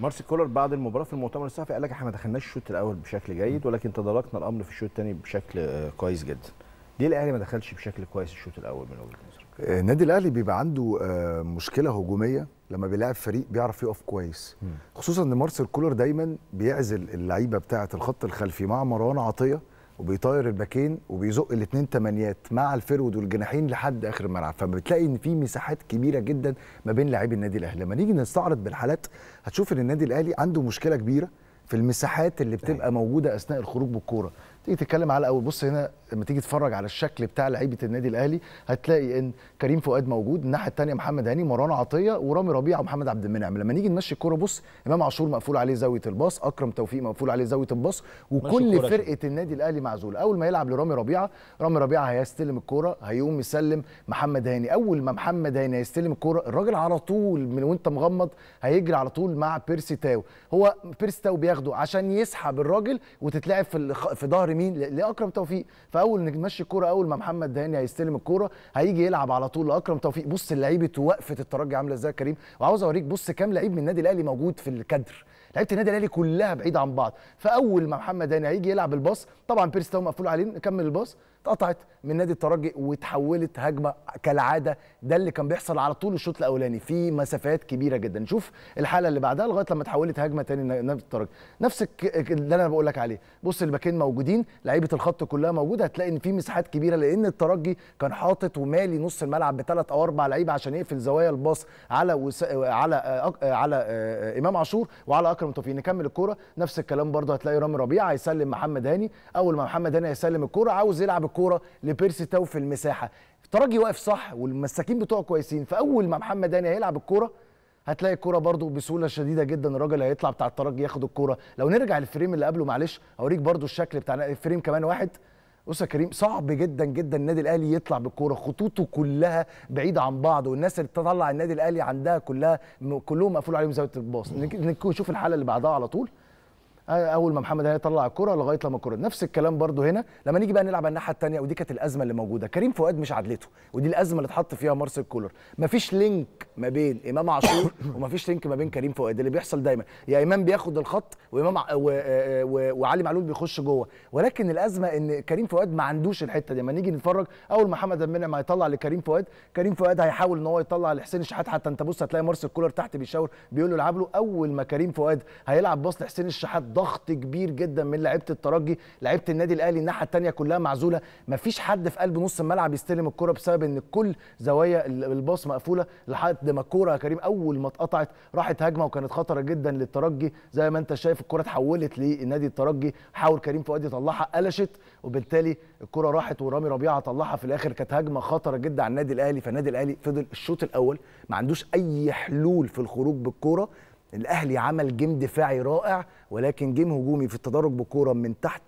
مارسي كولر بعد المباراه في المؤتمر الصحفي قال لك احنا ما دخلناش الشوط الاول بشكل جيد ولكن تداركنا الامر في الشوط الثاني بشكل آه، كويس جدا ليه الاهلي ما دخلش بشكل كويس الشوط الاول من وجهه نظرك النادي آه، الاهلي بيبقى عنده آه، مشكله هجوميه لما بيلاعب فريق بيعرف يقف كويس خصوصا ان مارسيل كولر دايما بيعزل اللعيبه بتاعه الخط الخلفي مع مروان عطيه وبيطير الباكين وبيزق الاثنين تمانيات مع الفرود والجناحين لحد اخر الملعب فبتلاقي ان في مساحات كبيره جدا ما بين لاعبي النادي الاهلي لما نيجي نستعرض بالحالات هتشوف ان النادي الاهلي عنده مشكله كبيره في المساحات اللي بتبقى موجوده اثناء الخروج بالكوره تيجي تتكلم على الاول بص هنا لما تيجي تتفرج على الشكل بتاع لعيبه النادي الاهلي هتلاقي ان كريم فؤاد موجود الناحيه الثانيه محمد هاني مروان عطيه ورامي ربيعه ومحمد عبد المنعم لما نيجي نمشي الكوره بص امام عاشور مقفول عليه زاويه الباص اكرم توفيق مقفول عليه زاويه الباص وكل فرقه النادي الاهلي معزوله اول ما يلعب لرامي ربيعه رامي ربيعه هيستلم الكوره هيقوم يسلم محمد هاني اول ما محمد هاني هيستلم الكوره الراجل على طول من وانت مغمض هيجري على طول مع بيرسي تاو هو بيرسي تاو بياخده عشان يسحب الراجل وتتلعب في في ظهر مين لاكرم توفيق فاول نمشي الكوره اول ما محمد دهاني هيستلم الكوره هيجي يلعب على طول لاكرم توفيق بص لعيبه وقفه الترجي عامله ازاي يا كريم وعاوز اوريك بص كام لعيب من النادي الاهلي موجود في الكادر لعيبه النادي الاهلي كلها بعيده عن بعض فاول ما محمد هاني هيجي يلعب الباص طبعا بيرس تاو مقفول عليه نكمل الباص اتقطعت من نادي الترجي وتحولت هجمه كالعاده ده اللي كان بيحصل على طول الشوط الاولاني في مسافات كبيره جدا نشوف الحاله اللي بعدها لغايه لما تحولت هجمه تاني نادي الترجي نفس اللي انا بقول لك عليه بص الباكين موجودين لعيبه الخط كلها موجوده هتلاقي ان في مساحات كبيره لان الترجي كان حاطط ومالي نص الملعب بثلاث او اربع لعيبه عشان يقفل زوايا الباص على وس... على على آه، امام عاشور وعلى اكرم اكرم توفيق نكمل الكوره نفس الكلام برضه هتلاقي رامي ربيعه هيسلم محمد هاني اول ما محمد هاني هيسلم الكوره عاوز يلعب الكوره لبيرسي تاو في المساحه ترجي واقف صح والمساكين بتوعه كويسين فاول ما محمد هاني هيلعب الكوره هتلاقي الكوره برضو بسهوله شديده جدا الراجل هيطلع بتاع الترجي ياخد الكوره لو نرجع للفريم اللي قبله معلش اوريك برضو الشكل بتاع الفريم كمان واحد بص يا كريم صعب جدا جدا النادي الاهلي يطلع بالكوره خطوطه كلها بعيده عن بعض والناس اللي تطلع النادي الاهلي عندها كلها كلهم مقفول عليهم زاويه الباص نشوف الحاله اللي بعدها على طول اول ما محمد هاني طلع الكره لغايه لما الكره نفس الكلام برضو هنا لما نيجي بقى نلعب على الناحيه الثانيه ودي كانت الازمه اللي موجوده كريم فؤاد مش عدلته ودي الازمه اللي اتحط فيها مارسيل كولر مفيش لينك ما بين امام عاشور ومفيش لينك ما بين كريم فؤاد اللي بيحصل دايما يا امام بياخد الخط وامام ع... و... و... وعلي معلول بيخش جوه ولكن الازمه ان كريم فؤاد ما عندوش الحته دي لما نيجي نتفرج اول ما محمد المنعم هيطلع لكريم فؤاد كريم فؤاد هيحاول ان هو يطلع لحسين الشحات حتى انت بص هتلاقي مارسيل كولر تحت بيشاور بيقول له العب له اول ما كريم فؤاد هيلعب باص لحسين الشحات ضغط كبير جدا من لعيبه الترجي لعيبه النادي الاهلي الناحيه الثانيه كلها معزوله ما فيش حد في قلب نص الملعب يستلم الكره بسبب ان كل زوايا الباص مقفوله لحد ما الكوره يا كريم اول ما اتقطعت راحت هجمه وكانت خطره جدا للترجي زي ما انت شايف الكوره اتحولت لنادي الترجي حاول كريم فؤاد يطلعها قلشت وبالتالي الكوره راحت ورامي ربيعه طلعها في الاخر كانت هجمه خطره جدا على النادي الاهلي فالنادي الاهلي فضل الشوط الاول ما عندوش اي حلول في الخروج بالكوره الاهلي عمل جيم دفاعي رائع ولكن جيم هجومي في التدرج بالكوره من تحت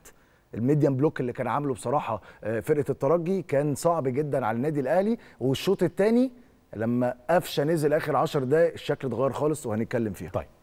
الميديان بلوك اللي كان عامله بصراحه آه، فرقه الترجي كان صعب جدا على النادي الاهلي والشوط الثاني لما قفشه نزل اخر 10 دقائق الشكل اتغير خالص وهنتكلم فيها طيب